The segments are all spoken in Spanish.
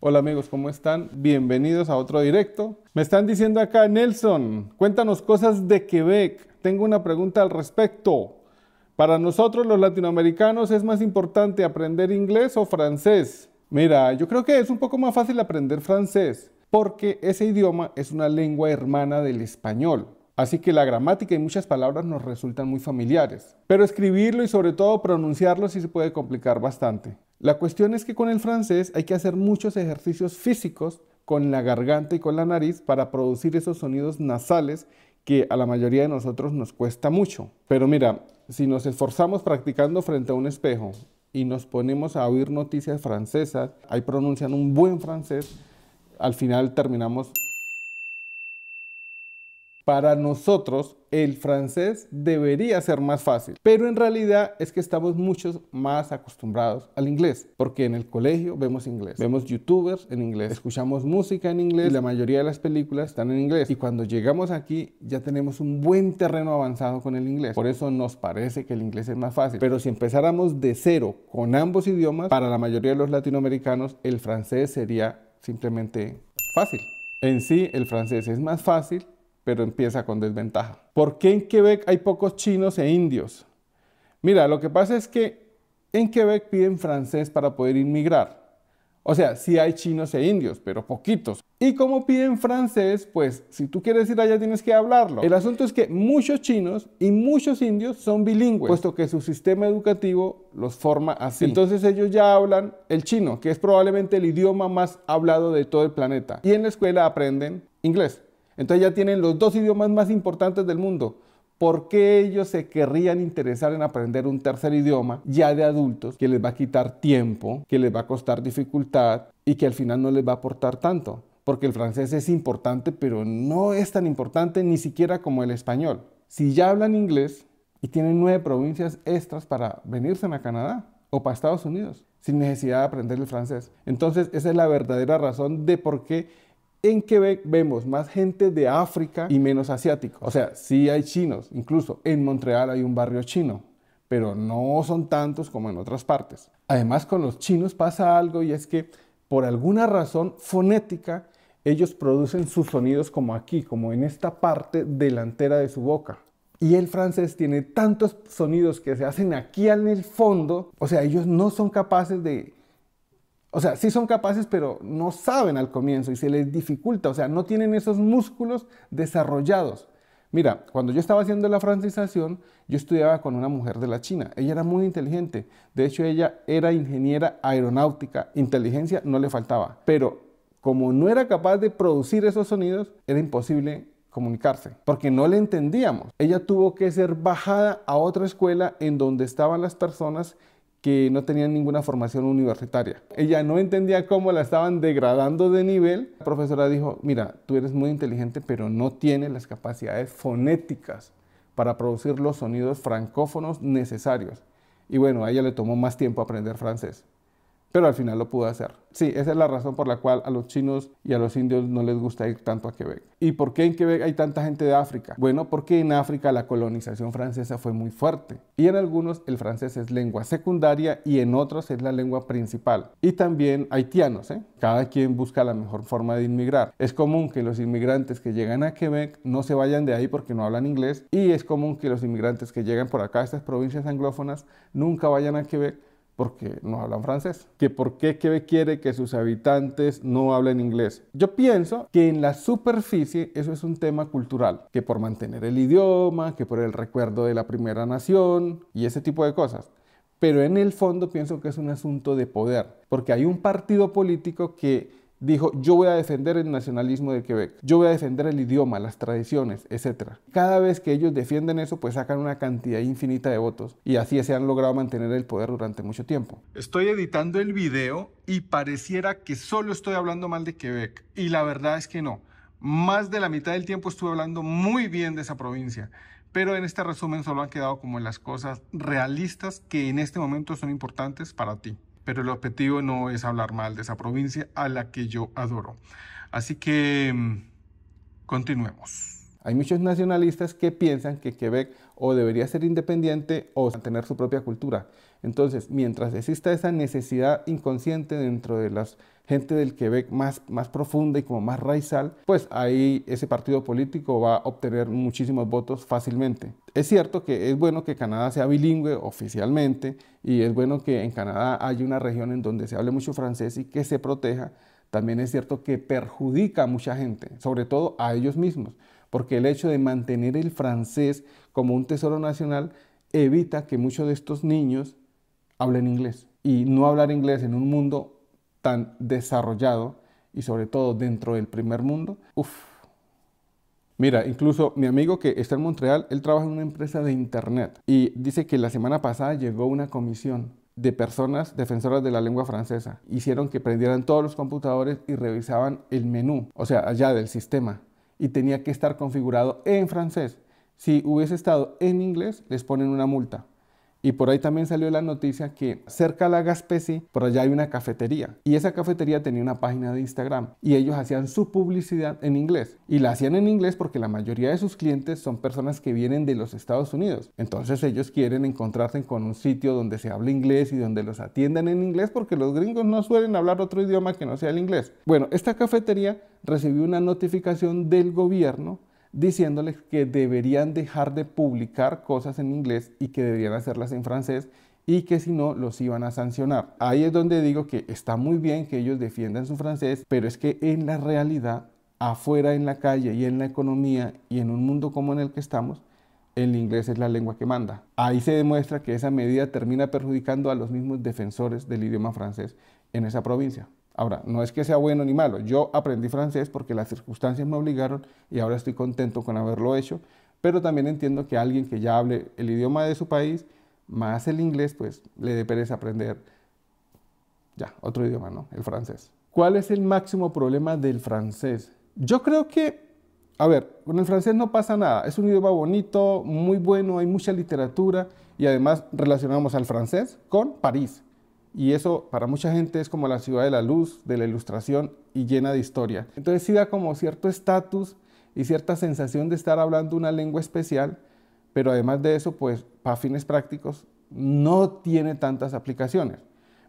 Hola amigos, ¿cómo están? Bienvenidos a otro directo. Me están diciendo acá, Nelson, cuéntanos cosas de Quebec. Tengo una pregunta al respecto. Para nosotros los latinoamericanos es más importante aprender inglés o francés. Mira, yo creo que es un poco más fácil aprender francés porque ese idioma es una lengua hermana del español. Así que la gramática y muchas palabras nos resultan muy familiares. Pero escribirlo y sobre todo pronunciarlo sí se puede complicar bastante. La cuestión es que con el francés hay que hacer muchos ejercicios físicos con la garganta y con la nariz para producir esos sonidos nasales que a la mayoría de nosotros nos cuesta mucho. Pero mira, si nos esforzamos practicando frente a un espejo y nos ponemos a oír noticias francesas, ahí pronuncian un buen francés, al final terminamos para nosotros el francés debería ser más fácil, pero en realidad es que estamos muchos más acostumbrados al inglés, porque en el colegio vemos inglés, vemos youtubers en inglés, escuchamos música en inglés y la mayoría de las películas están en inglés. Y cuando llegamos aquí ya tenemos un buen terreno avanzado con el inglés, por eso nos parece que el inglés es más fácil. Pero si empezáramos de cero con ambos idiomas, para la mayoría de los latinoamericanos el francés sería simplemente fácil. En sí, el francés es más fácil pero empieza con desventaja. ¿Por qué en Quebec hay pocos chinos e indios? Mira, lo que pasa es que en Quebec piden francés para poder inmigrar. O sea, sí hay chinos e indios, pero poquitos. Y como piden francés, pues si tú quieres ir allá tienes que hablarlo. El asunto es que muchos chinos y muchos indios son bilingües, puesto que su sistema educativo los forma así. Entonces ellos ya hablan el chino, que es probablemente el idioma más hablado de todo el planeta. Y en la escuela aprenden inglés. Entonces ya tienen los dos idiomas más importantes del mundo. ¿Por qué ellos se querrían interesar en aprender un tercer idioma ya de adultos que les va a quitar tiempo, que les va a costar dificultad y que al final no les va a aportar tanto? Porque el francés es importante, pero no es tan importante ni siquiera como el español. Si ya hablan inglés y tienen nueve provincias extras para venirse a Canadá o para Estados Unidos, sin necesidad de aprender el francés. Entonces, esa es la verdadera razón de por qué en Quebec vemos más gente de África y menos asiático. O sea, sí hay chinos, incluso en Montreal hay un barrio chino, pero no son tantos como en otras partes. Además, con los chinos pasa algo y es que por alguna razón fonética, ellos producen sus sonidos como aquí, como en esta parte delantera de su boca. Y el francés tiene tantos sonidos que se hacen aquí en el fondo, o sea, ellos no son capaces de o sea, sí son capaces, pero no saben al comienzo y se les dificulta, o sea, no tienen esos músculos desarrollados. Mira, cuando yo estaba haciendo la francización, yo estudiaba con una mujer de la China. Ella era muy inteligente. De hecho, ella era ingeniera aeronáutica. Inteligencia no le faltaba. Pero como no era capaz de producir esos sonidos, era imposible comunicarse, porque no le entendíamos. Ella tuvo que ser bajada a otra escuela en donde estaban las personas que no tenían ninguna formación universitaria. Ella no entendía cómo la estaban degradando de nivel. La profesora dijo, mira, tú eres muy inteligente, pero no tienes las capacidades fonéticas para producir los sonidos francófonos necesarios. Y bueno, a ella le tomó más tiempo aprender francés pero al final lo pudo hacer. Sí, esa es la razón por la cual a los chinos y a los indios no les gusta ir tanto a Quebec. ¿Y por qué en Quebec hay tanta gente de África? Bueno, porque en África la colonización francesa fue muy fuerte y en algunos el francés es lengua secundaria y en otros es la lengua principal. Y también haitianos, ¿eh? Cada quien busca la mejor forma de inmigrar. Es común que los inmigrantes que llegan a Quebec no se vayan de ahí porque no hablan inglés y es común que los inmigrantes que llegan por acá a estas provincias anglófonas nunca vayan a Quebec porque no hablan francés, que por qué Quebec quiere que sus habitantes no hablen inglés. Yo pienso que en la superficie eso es un tema cultural, que por mantener el idioma, que por el recuerdo de la primera nación y ese tipo de cosas. Pero en el fondo pienso que es un asunto de poder, porque hay un partido político que dijo, yo voy a defender el nacionalismo de Quebec, yo voy a defender el idioma, las tradiciones, etc. Cada vez que ellos defienden eso, pues sacan una cantidad infinita de votos y así se han logrado mantener el poder durante mucho tiempo. Estoy editando el video y pareciera que solo estoy hablando mal de Quebec y la verdad es que no. Más de la mitad del tiempo estuve hablando muy bien de esa provincia, pero en este resumen solo han quedado como las cosas realistas que en este momento son importantes para ti pero el objetivo no es hablar mal de esa provincia a la que yo adoro. Así que mm, continuemos. Hay muchos nacionalistas que piensan que Quebec o debería ser independiente o mantener su propia cultura. Entonces, mientras exista esa necesidad inconsciente dentro de las gente del Quebec más, más profunda y como más raizal, pues ahí ese partido político va a obtener muchísimos votos fácilmente. Es cierto que es bueno que Canadá sea bilingüe oficialmente y es bueno que en Canadá haya una región en donde se hable mucho francés y que se proteja. También es cierto que perjudica a mucha gente, sobre todo a ellos mismos, porque el hecho de mantener el francés como un tesoro nacional evita que muchos de estos niños hablen inglés. Y no hablar inglés en un mundo tan desarrollado y sobre todo dentro del primer mundo, uff. Mira, incluso mi amigo que está en Montreal, él trabaja en una empresa de internet y dice que la semana pasada llegó una comisión de personas defensoras de la lengua francesa. Hicieron que prendieran todos los computadores y revisaban el menú, o sea, allá del sistema. Y tenía que estar configurado en francés. Si hubiese estado en inglés, les ponen una multa. Y por ahí también salió la noticia que cerca a la Gaspesi, por allá hay una cafetería. Y esa cafetería tenía una página de Instagram. Y ellos hacían su publicidad en inglés. Y la hacían en inglés porque la mayoría de sus clientes son personas que vienen de los Estados Unidos. Entonces ellos quieren encontrarse con un sitio donde se hable inglés y donde los atiendan en inglés porque los gringos no suelen hablar otro idioma que no sea el inglés. Bueno, esta cafetería recibió una notificación del gobierno diciéndoles que deberían dejar de publicar cosas en inglés y que deberían hacerlas en francés y que si no los iban a sancionar. Ahí es donde digo que está muy bien que ellos defiendan su francés, pero es que en la realidad, afuera en la calle y en la economía y en un mundo como en el que estamos, el inglés es la lengua que manda. Ahí se demuestra que esa medida termina perjudicando a los mismos defensores del idioma francés en esa provincia. Ahora, no es que sea bueno ni malo, yo aprendí francés porque las circunstancias me obligaron y ahora estoy contento con haberlo hecho, pero también entiendo que alguien que ya hable el idioma de su país, más el inglés, pues le dé pereza aprender ya, otro idioma, ¿no? El francés. ¿Cuál es el máximo problema del francés? Yo creo que, a ver, con el francés no pasa nada, es un idioma bonito, muy bueno, hay mucha literatura y además relacionamos al francés con París y eso para mucha gente es como la ciudad de la luz, de la ilustración y llena de historia. Entonces sí da como cierto estatus y cierta sensación de estar hablando una lengua especial, pero además de eso, pues para fines prácticos no tiene tantas aplicaciones.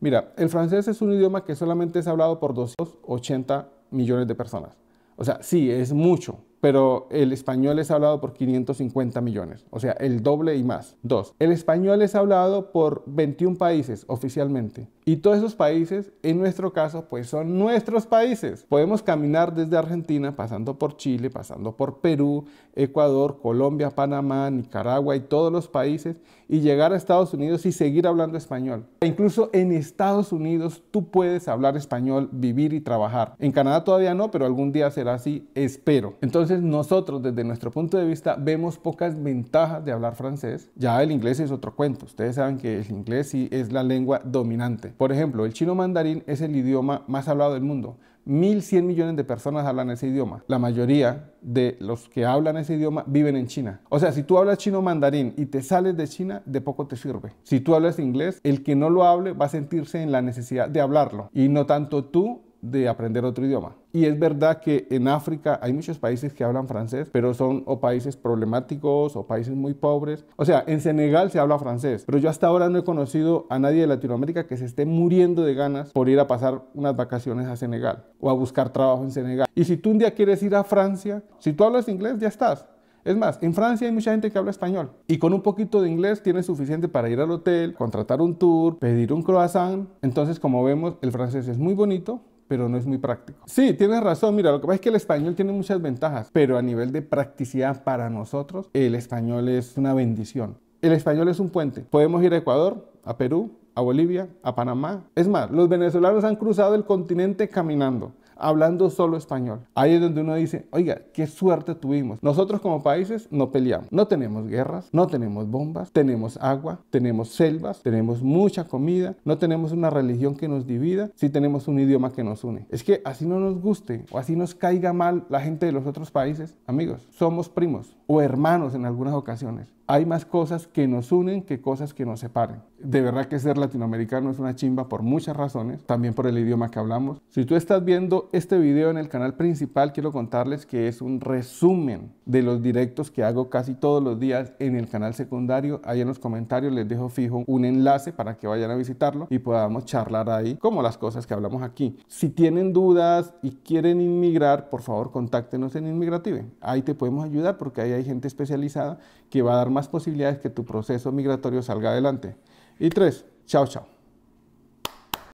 Mira, el francés es un idioma que solamente es hablado por 280 millones de personas. O sea, sí, es mucho, pero el español es hablado por 550 millones, o sea, el doble y más. Dos, el español es hablado por 21 países oficialmente. Y todos esos países, en nuestro caso, pues son nuestros países. Podemos caminar desde Argentina, pasando por Chile, pasando por Perú, Ecuador, Colombia, Panamá, Nicaragua y todos los países y llegar a Estados Unidos y seguir hablando español. E incluso en Estados Unidos tú puedes hablar español, vivir y trabajar. En Canadá todavía no, pero algún día será así, espero. Entonces, entonces nosotros desde nuestro punto de vista vemos pocas ventajas de hablar francés. Ya el inglés es otro cuento. Ustedes saben que el inglés sí es la lengua dominante. Por ejemplo, el chino mandarín es el idioma más hablado del mundo. 1.100 millones de personas hablan ese idioma. La mayoría de los que hablan ese idioma viven en China. O sea, si tú hablas chino mandarín y te sales de China, de poco te sirve. Si tú hablas inglés, el que no lo hable va a sentirse en la necesidad de hablarlo. Y no tanto tú de aprender otro idioma. Y es verdad que en África hay muchos países que hablan francés, pero son o países problemáticos o países muy pobres. O sea, en Senegal se habla francés, pero yo hasta ahora no he conocido a nadie de Latinoamérica que se esté muriendo de ganas por ir a pasar unas vacaciones a Senegal o a buscar trabajo en Senegal. Y si tú un día quieres ir a Francia, si tú hablas inglés, ya estás. Es más, en Francia hay mucha gente que habla español y con un poquito de inglés tiene suficiente para ir al hotel, contratar un tour, pedir un croissant. Entonces, como vemos, el francés es muy bonito, pero no es muy práctico. Sí, tienes razón, mira, lo que pasa es que el español tiene muchas ventajas, pero a nivel de practicidad para nosotros, el español es una bendición. El español es un puente. Podemos ir a Ecuador, a Perú, a Bolivia, a Panamá. Es más, los venezolanos han cruzado el continente caminando hablando solo español. Ahí es donde uno dice, oiga, qué suerte tuvimos. Nosotros como países no peleamos, no tenemos guerras, no tenemos bombas, tenemos agua, tenemos selvas, tenemos mucha comida, no tenemos una religión que nos divida, sí tenemos un idioma que nos une. Es que así no nos guste o así nos caiga mal la gente de los otros países, amigos, somos primos o hermanos en algunas ocasiones hay más cosas que nos unen que cosas que nos separen. De verdad que ser latinoamericano es una chimba por muchas razones, también por el idioma que hablamos. Si tú estás viendo este video en el canal principal, quiero contarles que es un resumen de los directos que hago casi todos los días en el canal secundario. Ahí en los comentarios les dejo fijo un enlace para que vayan a visitarlo y podamos charlar ahí como las cosas que hablamos aquí. Si tienen dudas y quieren inmigrar, por favor contáctenos en Inmigrative. Ahí te podemos ayudar porque ahí hay gente especializada que va a dar más posibilidades que tu proceso migratorio salga adelante. Y tres, chao, chao.